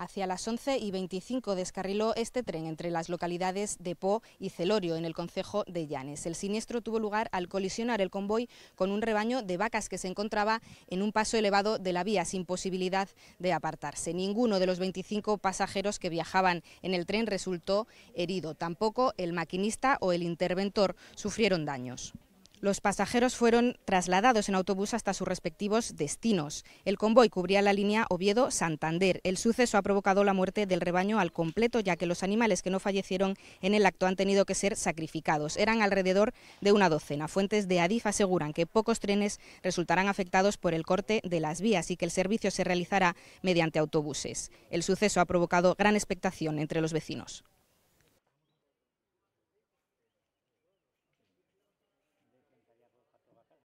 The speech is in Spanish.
Hacia las 11 y 25 descarriló este tren entre las localidades de Po y Celorio, en el concejo de Llanes. El siniestro tuvo lugar al colisionar el convoy con un rebaño de vacas que se encontraba en un paso elevado de la vía, sin posibilidad de apartarse. Ninguno de los 25 pasajeros que viajaban en el tren resultó herido. Tampoco el maquinista o el interventor sufrieron daños. Los pasajeros fueron trasladados en autobús hasta sus respectivos destinos. El convoy cubría la línea Oviedo-Santander. El suceso ha provocado la muerte del rebaño al completo, ya que los animales que no fallecieron en el acto han tenido que ser sacrificados. Eran alrededor de una docena. Fuentes de Adif aseguran que pocos trenes resultarán afectados por el corte de las vías y que el servicio se realizará mediante autobuses. El suceso ha provocado gran expectación entre los vecinos.